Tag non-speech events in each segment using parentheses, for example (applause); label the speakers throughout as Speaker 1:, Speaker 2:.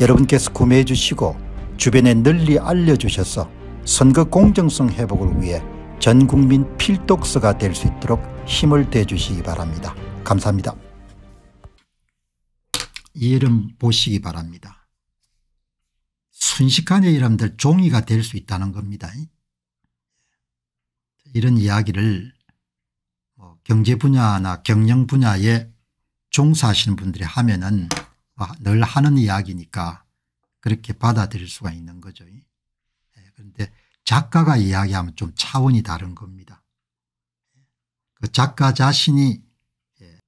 Speaker 1: 여러분께서 구매해 주시고 주변에 널리 알려주셔서 선거 공정성 회복을 위해 전국민 필독서가 될 수 있도록 힘을 대주시기 바랍니다. 감사합니다. 이름 보시기 바랍니다. 순식간에 이람들 종이가 될 수 있다는 겁니다. 이런 이야기를 뭐 경제 분야나 경영 분야에 종사하시는 분들이 하면은 아, 늘 하는 이야기니까 그렇게 받아들일 수가 있는 거죠. 예. 그런데 작가가 이야기하면 좀 차원이 다른 겁니다. 그 작가 자신이 예,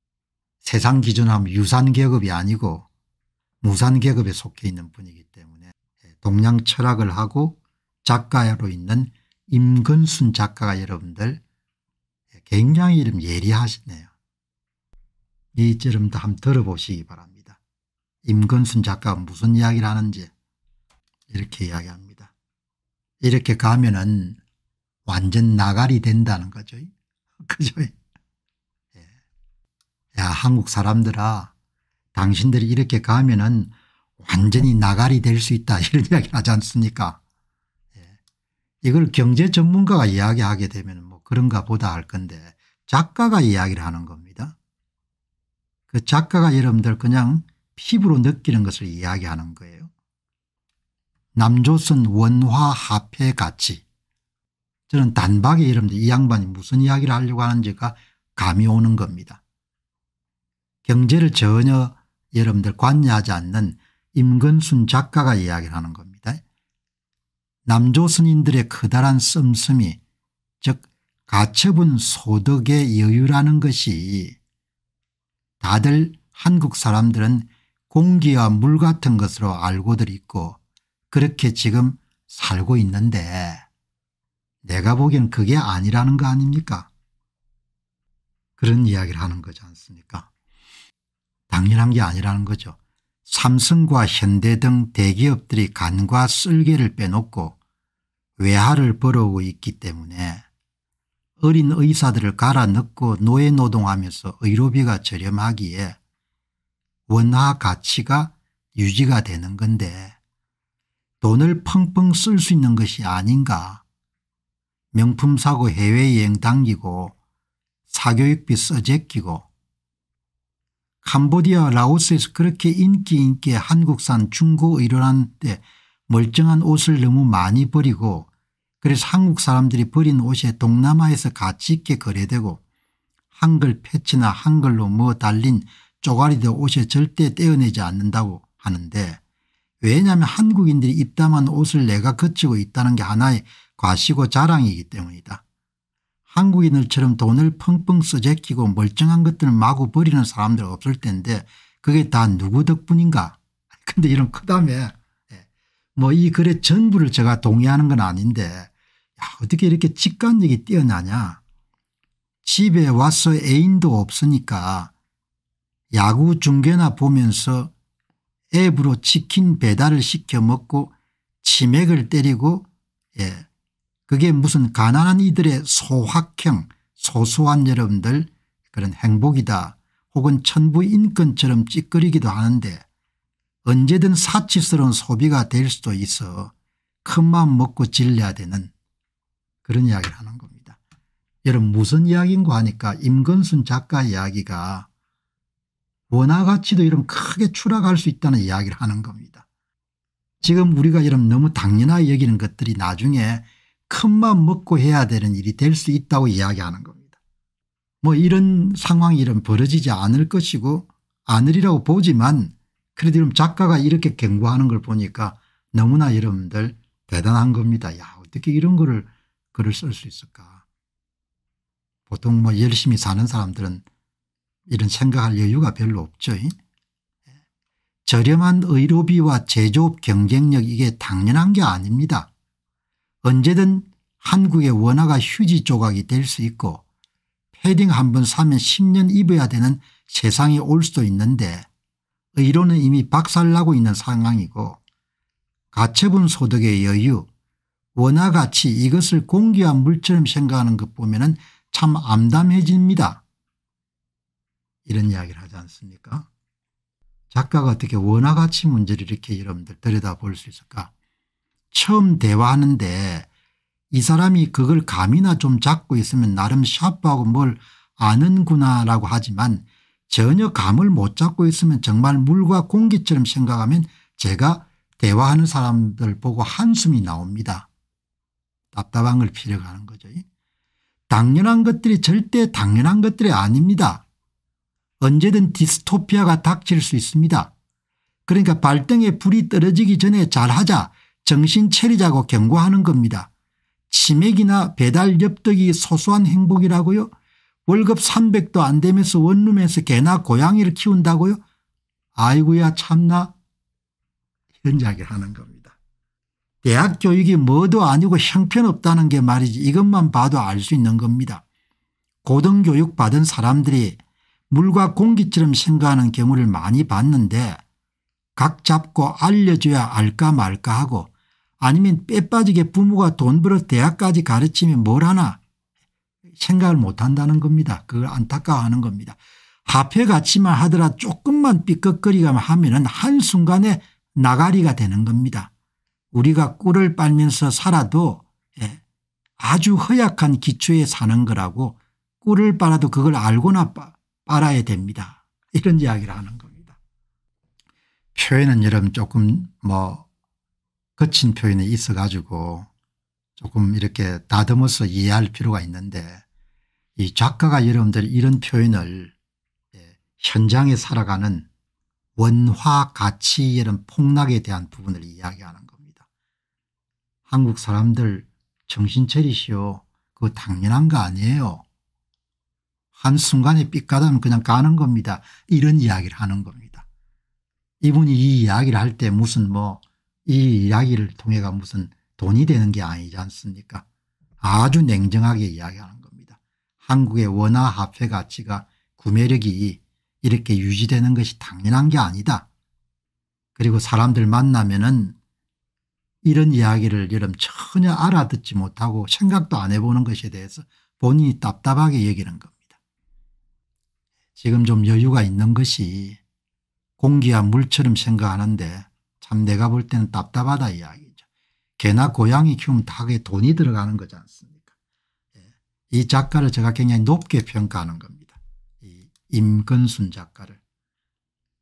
Speaker 1: 세상 기준하면 유산계급이 아니고 무산계급에 속해 있는 분이기 때문에 예, 동양 철학을 하고 작가로 있는 임근순 작가가 여러분들 굉장히 이름 예리하시네요. 이처럼도 한번 들어보시기 바랍니다. 임건순 작가가 무슨 이야기를 하는지 이렇게 이야기합니다. 이렇게 가면은 완전 나갈이 된다는 거죠. (laughs) 그죠? 예. 야 한국 사람들아 당신들이 이렇게 가면은 완전히 나갈이 될 수 있다 (laughs) 이런 이야기를 하지 않습니까 예. 이걸 경제 전문가가 이야기하게 되면 뭐 그런가 보다 할 건데 작가가 이야기를 하는 겁니다. 그 작가가 여러분들 그냥 피부로 느끼는 것을 이야기하는 거예요. 남조선 원화 하폐 가치 저는 단박에 이름도 이 양반이 무슨 이야기를 하려고 하는지가 감이 오는 겁니다. 경제를 전혀 여러분들 관여하지 않는 임근순 작가가 이야기를 하는 겁니다. 남조선인들의 커다란 씀씀이 즉 가처분 소득의 여유라는 것이 다들 한국 사람들은 공기와 물 같은 것으로 알고들 있고 그렇게 지금 살고 있는데 내가 보기엔 그게 아니라는 거 아닙니까? 그런 이야기를 하는 거지 않습니까? 당연한 게 아니라는 거죠. 삼성과 현대 등 대기업들이 간과 쓸개를 빼놓고 외화를 벌어오고 있기 때문에 어린 의사들을 갈아 넣고 노예 노동하면서 의료비가 저렴하기에 원화 가치가 유지가 되는 건데 돈을 펑펑 쓸 수 있는 것이 아닌가. 명품 사고 해외여행 당기고 사교육비 써제끼고 캄보디아 라오스에서 그렇게 인기 있게 한국산 중고 의료한테 멀쩡한 옷을 너무 많이 버리고 그래서 한국 사람들이 버린 옷에 동남아에서 가치 있게 거래되고 한글 패치나 한글로 뭐 달린 쪼가리도 옷에 절대 떼어내지 않는다고 하는데 왜냐하면 한국인들이 입담한 옷을 내가 거치고 있다는 게 하나의 과시고 자랑이기 때문이다. 한국인들처럼 돈을 펑펑 써재키고 멀쩡한 것들을 마구 버리는 사람들 없을 텐데 그게 다 누구 덕분인가 (laughs) 근데 이런 크다음에 예, 뭐이 글의 전부를 제가 동의하는 건 아닌데 야, 어떻게 이렇게 직관력이 뛰어나냐 집에 와서 애인도 없으니까 야구 중계나 보면서 앱으로 치킨 배달을 시켜 먹고 치맥을 때리고 예 그게 무슨 가난한 이들의 소확형 소소한 여러분들 그런 행복이다 혹은 천부인권처럼 찌끄리기도 하는데 언제든 사치스러운 소비가 될 수도 있어 큰맘 먹고 질려야 되는 그런 이야기를 하는 겁니다. 여러분 무슨 이야기인고 하니까 임건순 작가 이야기가 원화 가치도 이런 크게 추락할 수 있다는 이야기를 하는 겁니다. 지금 우리가 이런 너무 당연하게 여기는 것들이 나중에 큰 맘 먹고 해야 되는 일이 될 수 있다고 이야기하는 겁니다. 뭐 이런 상황이 이런 벌어지지 않을 것이고 않으리라고 보지만 그래도 이런 작가가 이렇게 경고하는 걸 보니까 너무나 여러분들 대단한 겁니다. 야 어떻게 이런 거를 글을 쓸 수 있을까. 보통 뭐 열심히 사는 사람들은 이런 생각할 여유가 별로 없죠. 저렴한 의료비와 제조업 경쟁력 이게 당연한 게 아닙니다. 언제든 한국의 원화가 휴지 조각이 될 수 있고 패딩 한 번 사면 10년 입어야 되는 세상이 올 수도 있는데 의료는 이미 박살나고 있는 상황이고 가처분 소득의 여유 원화가치 이것을 공기와 물처럼 생각하는 것 보면 참 암담해집니다. 이런 이야기를 하지 않습니까? 작가가 어떻게 원화 가치 문제를 이렇게 여러분들 들여다볼 수 있을까? 처음 대화하는데 이 사람이 그걸 감이나 좀 잡고 있으면 나름 샤프하고 뭘 아는구나라고 하지만 전혀 감을 못 잡고 있으면 정말 물과 공기처럼 생각하면 제가 대화하는 사람들 보고 한숨이 나옵니다. 답답한 걸 필요로 하는 거죠. 당연한 것들이 절대 당연한 것들이 아닙니다. 언제든 디스토피아가 닥칠 수 있습니다. 그러니까 발등에 불이 떨어지기 전에 잘하자 정신 차리자고 경고하는 겁니다. 치맥이나 배달 엽떡이 소소한 행복이라고요? 월급 300도 안 되면서 원룸에서 개나 고양이를 키운다고요? 아이구야 참나 현장에 하는 겁니다. 대학 교육이 뭐도 아니고 형편없다는 게 말이지 이것만 봐도 알 수 있는 겁니다. 고등교육 받은 사람들이 물과 공기처럼 생각하는 경우를 많이 봤는데 각 잡고 알려줘야 알까 말까 하고 아니면 빼빠지게 부모가 돈 벌어 대학까지 가르치면 뭘 하나 생각을 못한다는 겁니다. 그걸 안타까워하는 겁니다. 화폐 같치만 하더라 조금만 삐걱거리기만 하면 은 한순간에 나가리가 되는 겁니다. 우리가 꿀을 빨면서 살아도 예, 아주 허약한 기초에 사는 거라고 꿀을 빨아도 그걸 알고나 빨아야 됩니다. 이런 이야기를 하는 겁니다. 표현은 여러분 조금 뭐 거친 표현이 있어 가지고 조금 이렇게 다듬어서 이해할 필요가 있는데 이 작가가 여러분들 이런 표현을 예, 현장에 살아가는 원화 가치 이런 폭락에 대한 부분을 이야기하는 겁니다. 한국 사람들 정신 차리시오. 그거 당연한 거 아니에요. 한순간에 삐까다면 그냥 가는 겁니다. 이런 이야기를 하는 겁니다. 이분이 이 이야기를 할 때 무슨 뭐 이 이야기를 통해가 무슨 돈이 되는 게 아니지 않습니까 아주 냉정하게 이야기하는 겁니다. 한국의 원화 화폐 가치가 구매력이 이렇게 유지되는 것이 당연한 게 아니다. 그리고 사람들 만나면 은 이런 이야기를 여러분 전혀 알아듣지 못하고 생각도 안 해보는 것에 대해서 본인이 답답하게 여기는 겁니다. 지금 좀 여유가 있는 것이 공기와 물처럼 생각하는데 참 내가 볼 때는 답답하다 이야기죠. 개나 고양이 키우면 다게 돈이 들어가는 거지 않습니까 예. 이 작가를 제가 굉장히 높게 평가하는 겁니다. 이 임건순 작가를.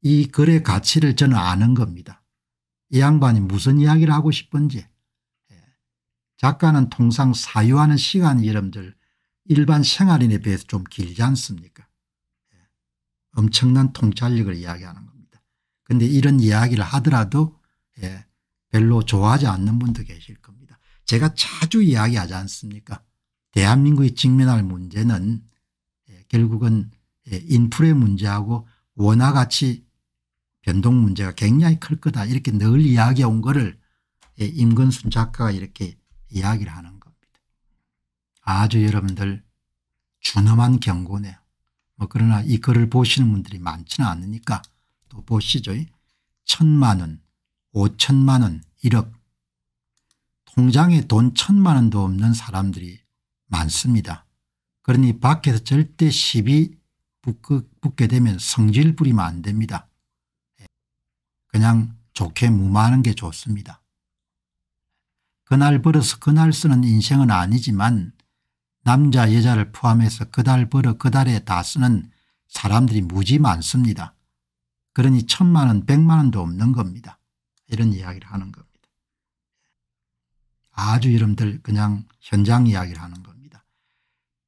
Speaker 1: 이 글의 가치를 저는 아는 겁니다. 이 양반이 무슨 이야기를 하고 싶은지. 예. 작가는 통상 사유하는 시간이 여들 일반 생활인에 비해서 좀 길지 않습니까 엄청난 통찰력을 이야기하는 겁니다. 그런데 이런 이야기를 하더라도 예, 별로 좋아하지 않는 분도 계실 겁니다. 제가 자주 이야기하지 않습니까 대한민국이 직면할 문제는 예, 결국은 예, 인플의 문제하고 원화가치 변동 문제가 굉장히 클 거다 이렇게 늘 이야기해 온 거를 예, 임근순 작가가 이렇게 이야기를 하는 겁니다. 아주 여러분들 준엄한 경고네요. 뭐 그러나 이 글을 보시는 분들이 많지는 않으니까 또 보시죠. 천만 원, 오천만 원, 1억 통장에 돈 천만 원도 없는 사람들이 많습니다. 그러니 밖에서 절대 시비 붙게 되면 성질 부리면 안 됩니다. 그냥 좋게 무마하는 게 좋습니다. 그날 벌어서 그날 쓰는 인생은 아니지만 남자 여자를 포함해서 그 달 벌어 그달에 다 쓰는 사람들이 무지 많습니다. 그러니 천만 원 백만 원도 없는 겁니다. 이런 이야기를 하는 겁니다. 아주 여러분들 그냥 현장 이야기를 하는 겁니다.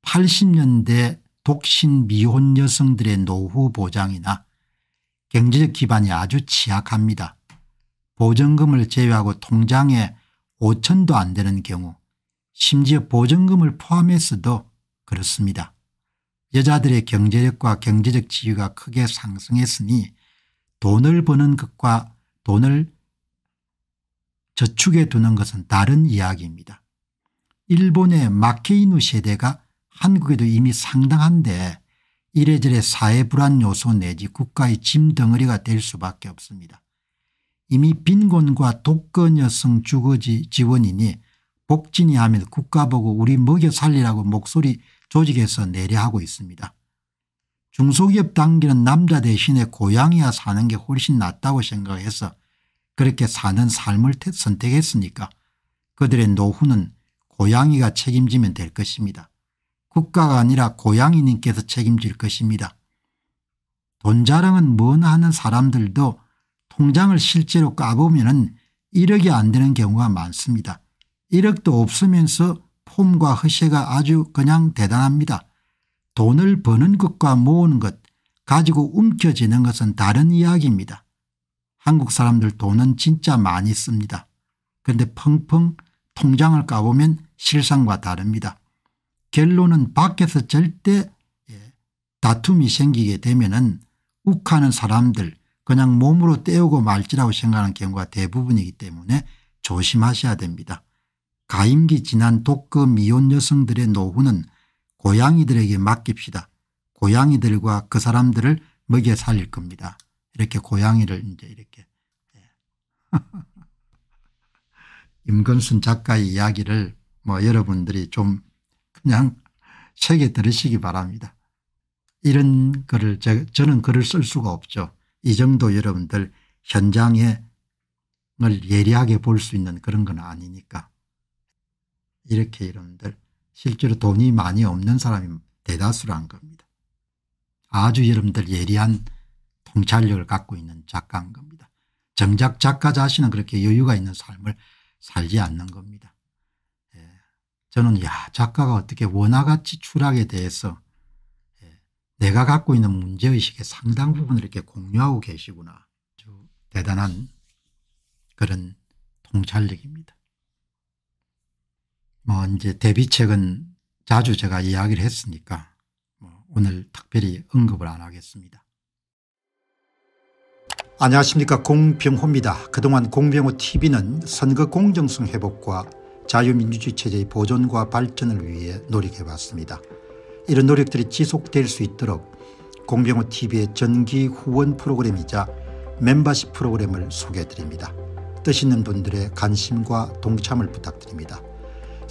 Speaker 1: 80년대 독신 미혼 여성들의 노후 보장이나 경제적 기반이 아주 취약합니다. 보증금을 제외하고 통장에 5천도 안 되는 경우 심지어 보증금을 포함해서도 그렇습니다. 여자들의 경제력과 경제적 지위가 크게 상승했으니 돈을 버는 것과 돈을 저축에 두는 것은 다른 이야기입니다. 일본의 마케이누 세대가 한국에도 이미 상당한데 이래저래 사회 불안 요소 내지 국가의 짐 덩어리가 될 수밖에 없습니다. 이미 빈곤과 독거 녀성 주거지 지원이니 복진이 하면 국가 보고 우리 먹여 살리라고 목소리 조직에서 내려하고 있습니다. 중소기업 단계는 남자 대신에 고양이와 사는 게 훨씬 낫다고 생각해서 그렇게 사는 삶을 선택했으니까 그들의 노후는 고양이가 책임지면 될 것입니다. 국가가 아니라 고양이님께서 책임질 것입니다. 돈 자랑은 뭐나 하는 사람들도 통장을 실제로 까보면 은 1억이 안 되는 경우가 많습니다. 1억도 없으면서 폼과 허세가 아주 그냥 대단합니다. 돈을 버는 것과 모으는 것 가지고 움켜쥐는 것은 다른 이야기입니다. 한국 사람들 돈은 진짜 많이 씁니다. 그런데 펑펑 통장을 까보면 실상과 다릅니다. 결론은 밖에서 절대 예, 다툼이 생기게 되면 은 욱하는 사람들 그냥 몸으로 때우고 말지라고 생각하는 경우가 대부분이기 때문에 조심하셔야 됩니다. 가임기 지난 독거 미혼 여성들의 노후는 고양이들에게 맡깁시다. 고양이들과 그 사람들을 먹여 살릴 겁니다. 이렇게 고양이를 이제 이렇게. 예. (laughs) 임건순 작가의 이야기를 뭐 여러분들이 좀 그냥 책에 들으시기 바랍니다. 이런 글을 제, 저는 글을 쓸 수가 없죠. 이 정도 여러분들 현장을 예리하게 볼 수 있는 그런 건 아니니까. 이렇게 여러분들 실제로 돈이 많이 없는 사람이 대다수란 겁니다. 아주 여러분들 예리한 통찰력을 갖고 있는 작가인 겁니다. 정작 작가 자신은 그렇게 여유가 있는 삶을 살지 않는 겁니다. 예. 저는 야 작가가 어떻게 원화같이 추락에 대해서 예. 내가 갖고 있는 문제의식의 상당 부분을 이렇게 공유하고 계시구나. 대단한 그런 통찰력입니다. 뭐 이제 대비책은 자주 제가 이야기를 했으니까 뭐 오늘 특별히 언급을 안 하겠습니다. 안녕하십니까 공병호입니다. 그동안 공병호 tv는 선거 공정성 회복과 자유민주주의 체제의 보존과 발전을 위해 노력해왔습니다. 이런 노력들이 지속될 수 있도록 공병호 tv의 전기 후원 프로그램이자 멤버십 프로그램을 소개해드립니다. 뜻 있는 분들의 관심과 동참을 부탁드립니다.